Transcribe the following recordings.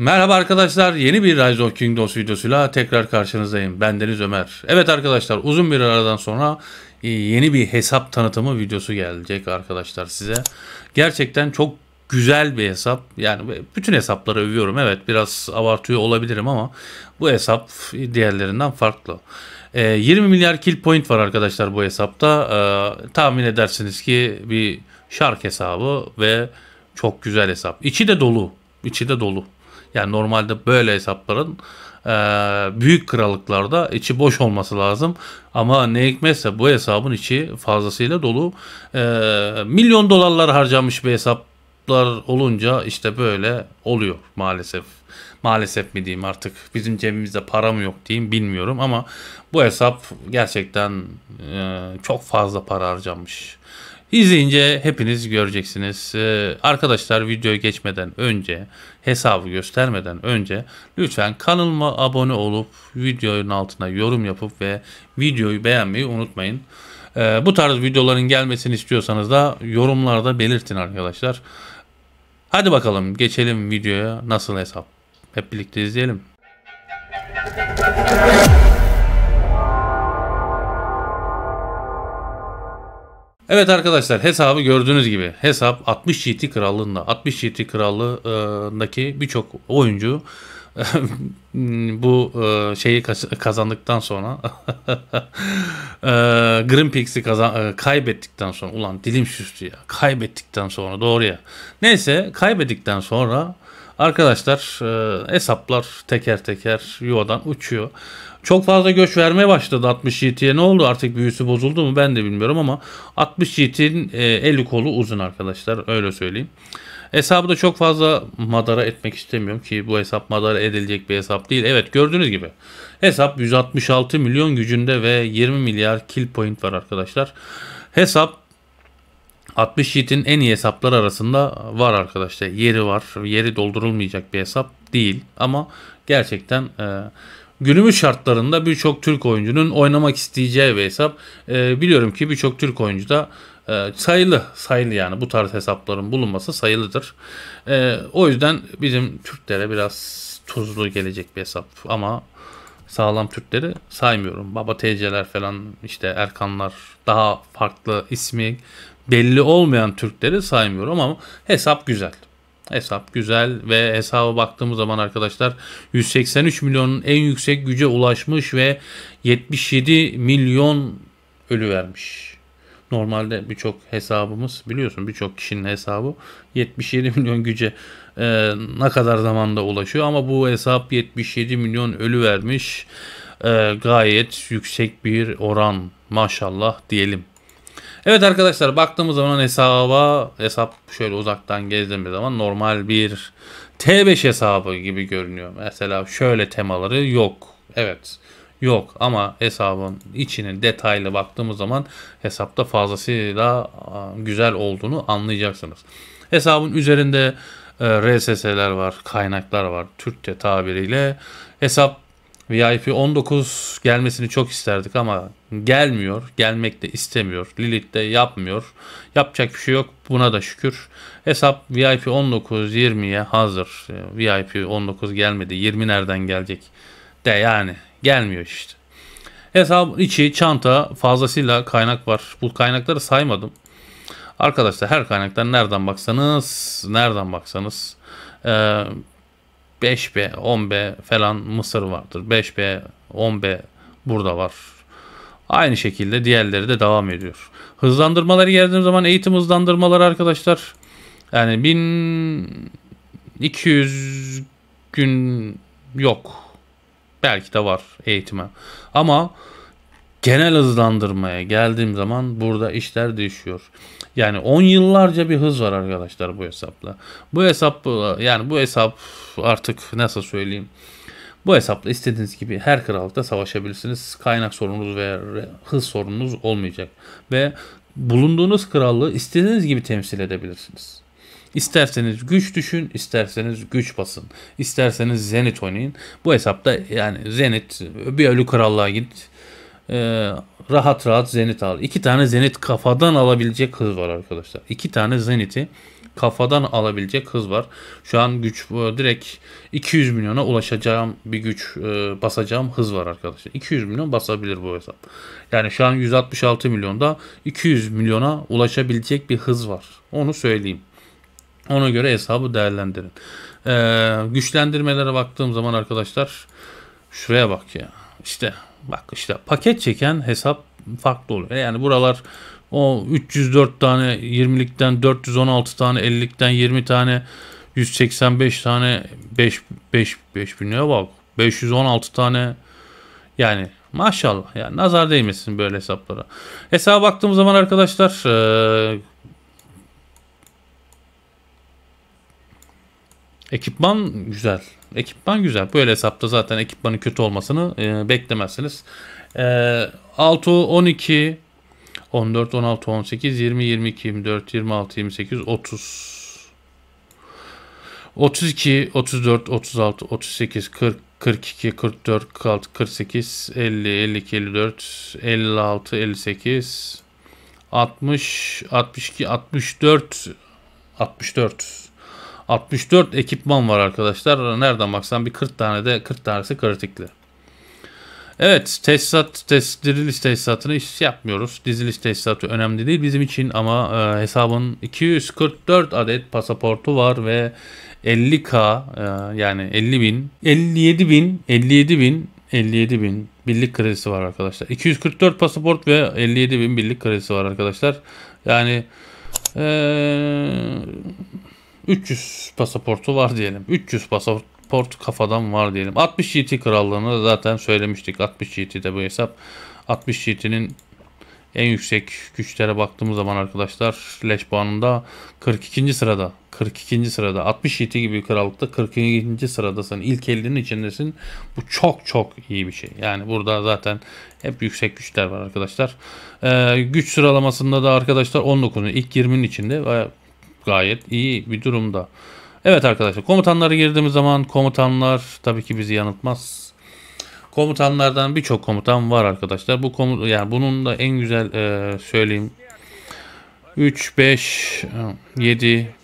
Merhaba arkadaşlar yeni bir Rise of Kingdoms videosuyla tekrar karşınızdayım. Ben Deniz Ömer. Evet arkadaşlar uzun bir aradan sonra e, yeni bir hesap tanıtımı videosu gelecek arkadaşlar size. Gerçekten çok güzel bir hesap. Yani bütün hesapları övüyorum. Evet biraz abartıyor olabilirim ama bu hesap diğerlerinden farklı. 20 e, milyar kill point var arkadaşlar bu hesapta. E, tahmin edersiniz ki bir şark hesabı ve çok güzel hesap. İçi de dolu. İçi de dolu. Yani normalde böyle hesapların büyük krallıklarda içi boş olması lazım. Ama ne hikmetse bu hesabın içi fazlasıyla dolu. milyon dolarlar harcamış bir hesaplar olunca işte böyle oluyor maalesef. Maalesef mi diyeyim artık bizim cebimizde para mı yok diyeyim bilmiyorum ama bu hesap gerçekten çok fazla para harcanmış. İzleyince hepiniz göreceksiniz. Ee, arkadaşlar videoya geçmeden önce, hesabı göstermeden önce lütfen kanalıma abone olup videonun altına yorum yapıp ve videoyu beğenmeyi unutmayın. Ee, bu tarz videoların gelmesini istiyorsanız da yorumlarda belirtin arkadaşlar. Hadi bakalım geçelim videoya nasıl hesap. Hep birlikte izleyelim. Evet arkadaşlar hesabı gördüğünüz gibi hesap 60 GT krallığında 60 GT krallığındaki birçok oyuncu bu e, şeyi kazandıktan sonra e, Grim Pix'i e, kaybettikten sonra ulan dilim şüştü ya kaybettikten sonra doğru ya neyse kaybettikten sonra arkadaşlar hesaplar teker teker yuvadan uçuyor çok fazla göç vermeye başladı 60 GT'ye. Ne oldu artık büyüsü bozuldu mu ben de bilmiyorum ama 60 GT'nin e, eli kolu uzun arkadaşlar öyle söyleyeyim. Hesabı da çok fazla madara etmek istemiyorum ki bu hesap madara edilecek bir hesap değil. Evet gördüğünüz gibi hesap 166 milyon gücünde ve 20 milyar kill point var arkadaşlar. Hesap 60 sheet'in en iyi hesapları arasında var arkadaşlar. Yeri var. Yeri doldurulmayacak bir hesap değil. Ama gerçekten e, Günümüz şartlarında birçok Türk oyuncunun oynamak isteyeceği bir hesap. E, biliyorum ki birçok Türk oyuncu da e, sayılı, sayılı yani bu tarz hesapların bulunması sayılıdır. E, o yüzden bizim Türklere biraz tuzlu gelecek bir hesap ama sağlam Türkleri saymıyorum. Baba TC'ler falan işte Erkanlar daha farklı ismi belli olmayan Türkleri saymıyorum ama hesap güzel. Hesap güzel ve hesaba baktığımız zaman arkadaşlar 183 milyonun en yüksek güce ulaşmış ve 77 milyon ölü vermiş. Normalde birçok hesabımız biliyorsun birçok kişinin hesabı 77 milyon güce e, ne kadar zamanda ulaşıyor ama bu hesap 77 milyon ölü vermiş. E, gayet yüksek bir oran maşallah diyelim. Evet arkadaşlar baktığımız zaman hesaba hesap şöyle uzaktan gezdiğimiz zaman normal bir T5 hesabı gibi görünüyor. Mesela şöyle temaları yok. Evet yok ama hesabın içine detaylı baktığımız zaman hesapta fazlasıyla güzel olduğunu anlayacaksınız. Hesabın üzerinde e, RSS'ler var, kaynaklar var Türkçe tabiriyle. Hesap VIP 19 gelmesini çok isterdik ama gelmiyor. Gelmek de istemiyor. Lilith de yapmıyor. Yapacak bir şey yok. Buna da şükür. Hesap VIP 19 20'ye hazır. VIP 19 gelmedi. 20 nereden gelecek? De yani gelmiyor işte. Hesap içi çanta fazlasıyla kaynak var. Bu kaynakları saymadım. Arkadaşlar her kaynaktan nereden baksanız nereden baksanız e, 5B, 10B falan Mısır vardır. 5B, 10B burada var. Aynı şekilde diğerleri de devam ediyor. Hızlandırmaları geldiğim zaman eğitim hızlandırmaları arkadaşlar yani 1200 gün yok. Belki de var eğitime. Ama genel hızlandırmaya geldiğim zaman burada işler değişiyor. Yani 10 yıllarca bir hız var arkadaşlar bu hesapla. Bu hesap yani bu hesap artık nasıl söyleyeyim? Bu hesapla istediğiniz gibi her krallıkta savaşabilirsiniz. Kaynak sorununuz ve hız sorununuz olmayacak. Ve bulunduğunuz krallığı istediğiniz gibi temsil edebilirsiniz. İsterseniz güç düşün, isterseniz güç basın. İsterseniz Zenit oynayın. Bu hesapta yani Zenit bir ölü krallığa git e, rahat rahat Zenit al. İki tane Zenit kafadan alabilecek hız var arkadaşlar. İki tane Zenit'i kafadan alabilecek hız var. Şu an güç e, direkt 200 milyona ulaşacağım bir güç e, basacağım hız var arkadaşlar. 200 milyon basabilir bu hesap. Yani şu an 166 milyonda 200 milyona ulaşabilecek bir hız var. Onu söyleyeyim. Ona göre hesabı değerlendirin. Ee, güçlendirmelere baktığım zaman arkadaşlar şuraya bak ya. İşte Bak işte paket çeken hesap farklı oluyor. Yani buralar o 304 tane 20'likten 416 tane 50'likten 20 tane 185 tane 5 5 5 bin lira bak 516 tane yani maşallah yani nazar değmesin böyle hesaplara. Hesaba baktığımız zaman arkadaşlar e, Ekipman güzel. Ekipman güzel. Böyle hesapta zaten ekipmanın kötü olmasını e, beklemezsiniz. E, 6, 12, 14, 16, 18, 20, 22, 24, 26, 28, 30. 32, 34, 36, 38, 40, 42, 44, 46, 48, 50, 52, 54, 56, 58, 60, 62, 64, 64. 64 ekipman var arkadaşlar. Nereden baksan bir 40 tane de 40 tanesi kritikli. Evet tesisat, tes, diriliş tesisatını iş yapmıyoruz. Diziliş tesisatı önemli değil bizim için ama e, hesabın 244 adet pasaportu var ve 50k e, yani 50 bin 57 bin 57 bin 57 bin birlik kredisi var arkadaşlar. 244 pasaport ve 57 bin birlik kredisi var arkadaşlar. Yani ee, 300 pasaportu var diyelim. 300 pasaport kafadan var diyelim. 60 GT krallığını zaten söylemiştik. 60 GT'de bu hesap. 60 GT'nin en yüksek güçlere baktığımız zaman arkadaşlar leş puanında 42. sırada. 42. sırada 60 GT gibi bir krallıkta 42. sıradasın. İlk 50'nin içindesin. Bu çok çok iyi bir şey. Yani burada zaten hep yüksek güçler var arkadaşlar. Ee, güç sıralamasında da arkadaşlar 19'un ilk 20'nin içinde ve gayet iyi bir durumda. Evet arkadaşlar komutanları girdiğimiz zaman komutanlar tabii ki bizi yanıltmaz. Komutanlardan birçok komutan var arkadaşlar. Bu komut yani bunun da en güzel e, söyleyeyim 3 5 7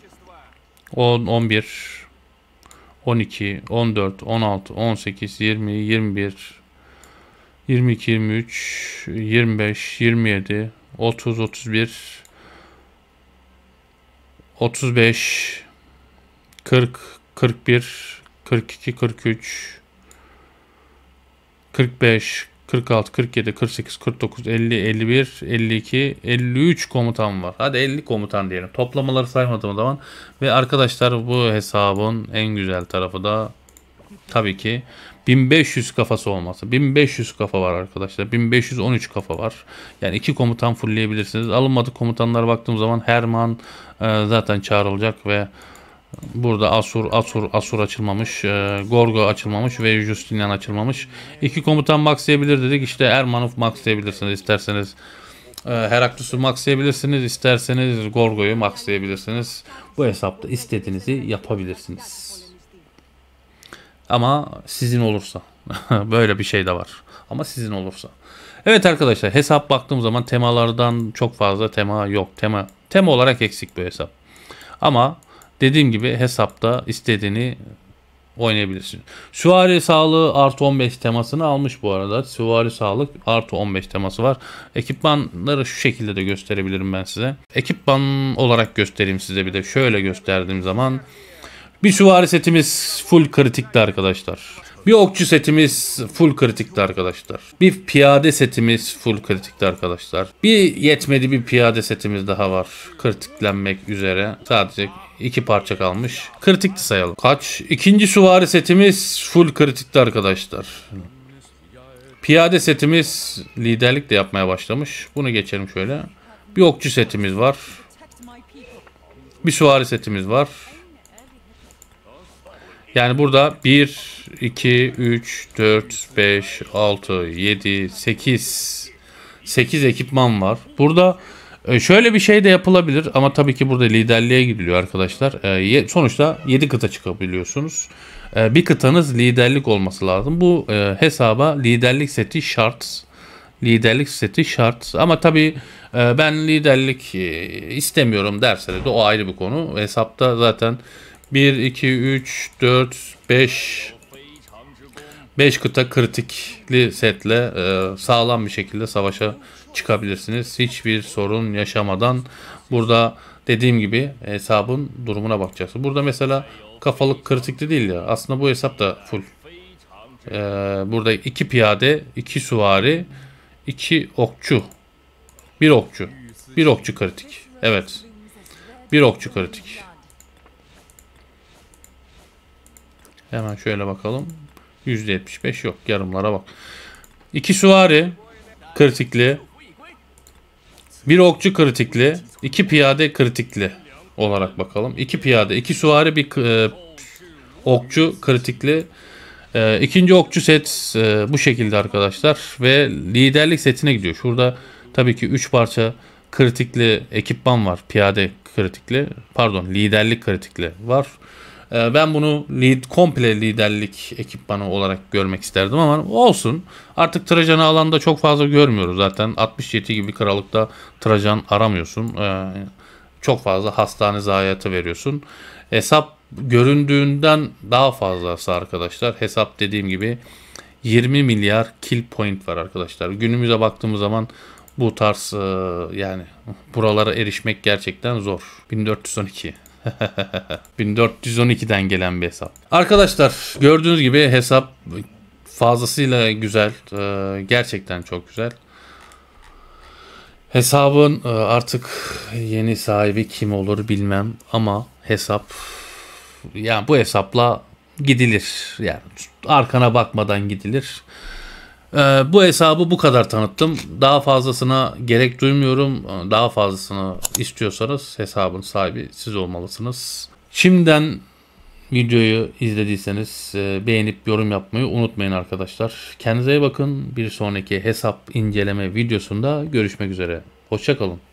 10 11 12 14 16 18 20 21 22 23 25 27 30 31 35 40 41 42 43 45 46 47 48 49 50 51 52 53 komutan var. Hadi 50 komutan diyelim. Toplamaları saymadığım zaman ve arkadaşlar bu hesabın en güzel tarafı da tabii ki 1500 kafası olması. 1500 kafa var arkadaşlar. 1513 kafa var. Yani iki komutan fullleyebilirsiniz. Alınmadık komutanlar baktığım zaman Herman e, zaten çağrılacak ve burada Asur, Asur, Asur açılmamış. E, Gorgo açılmamış ve Justinian açılmamış. İki komutan maxleyebilir dedik. İşte Erman'ı maxleyebilirsiniz isterseniz. E, Heraklus'u maxlayabilirsiniz. isterseniz Gorgo'yu maxlayabilirsiniz. Bu hesapta istediğinizi yapabilirsiniz. Ama sizin olursa. Böyle bir şey de var. Ama sizin olursa. Evet arkadaşlar hesap baktığım zaman temalardan çok fazla tema yok. Tema tema olarak eksik bu hesap. Ama dediğim gibi hesapta istediğini oynayabilirsin. Süvari sağlığı artı 15 temasını almış bu arada. Süvari sağlık artı 15 teması var. Ekipmanları şu şekilde de gösterebilirim ben size. Ekipman olarak göstereyim size bir de. Şöyle gösterdiğim zaman bir süvari setimiz full kritikti arkadaşlar. Bir okçu setimiz full kritikti arkadaşlar. Bir piyade setimiz full kritikti arkadaşlar. Bir yetmedi bir piyade setimiz daha var. Kritiklenmek üzere. Sadece iki parça kalmış. Kritikti sayalım. Kaç? İkinci süvari setimiz full kritikti arkadaşlar. Piyade setimiz liderlik de yapmaya başlamış. Bunu geçelim şöyle. Bir okçu setimiz var. Bir süvari setimiz var. Yani burada 1, 2, 3, 4, 5, 6, 7, 8, 8 ekipman var. Burada e, şöyle bir şey de yapılabilir ama tabii ki burada liderliğe gidiliyor arkadaşlar. E, sonuçta 7 kıta çıkabiliyorsunuz. E, bir kıtanız liderlik olması lazım. Bu hesaba liderlik seti şart. Liderlik seti şart. Ama tabii ben liderlik istemiyorum derse de o ayrı bir konu. Hesapta zaten 1, 2, 3, 4, 5 5 kıta kritikli setle e, sağlam bir şekilde savaşa çıkabilirsiniz. Hiçbir sorun yaşamadan burada dediğim gibi hesabın durumuna bakacağız. Burada mesela kafalık kritikli değil ya. Aslında bu hesap da full. E, burada iki piyade, iki suvari, iki okçu. Bir okçu. Bir okçu kritik. Evet. Bir okçu kritik. Hemen şöyle bakalım. %75 yok. Yarımlara bak. İki süvari kritikli. Bir okçu kritikli. iki piyade kritikli olarak bakalım. iki piyade, iki süvari, bir e, okçu kritikli. E, ikinci okçu set e, bu şekilde arkadaşlar. Ve liderlik setine gidiyor. Şurada tabii ki 3 parça kritikli ekipman var. Piyade kritikli. Pardon liderlik kritikli var. Ee, ben bunu lead, komple liderlik ekipmanı olarak görmek isterdim ama olsun. Artık Trajan'ı alanda çok fazla görmüyoruz zaten. 67 gibi krallıkta Trajan aramıyorsun. Ee, çok fazla hastane zayiatı veriyorsun. Hesap göründüğünden daha fazlası arkadaşlar. Hesap dediğim gibi 20 milyar kill point var arkadaşlar. Günümüze baktığımız zaman bu tarz e, yani buralara erişmek gerçekten zor. 1412 1412'den gelen bir hesap. Arkadaşlar gördüğünüz gibi hesap fazlasıyla güzel. Ee, gerçekten çok güzel. Hesabın e, artık yeni sahibi kim olur bilmem ama hesap yani bu hesapla gidilir. Yani arkana bakmadan gidilir. Ee, bu hesabı bu kadar tanıttım. Daha fazlasına gerek duymuyorum. Daha fazlasını istiyorsanız hesabın sahibi siz olmalısınız. Şimdiden videoyu izlediyseniz e, beğenip yorum yapmayı unutmayın arkadaşlar. Kendinize iyi bakın. Bir sonraki hesap inceleme videosunda görüşmek üzere. Hoşçakalın.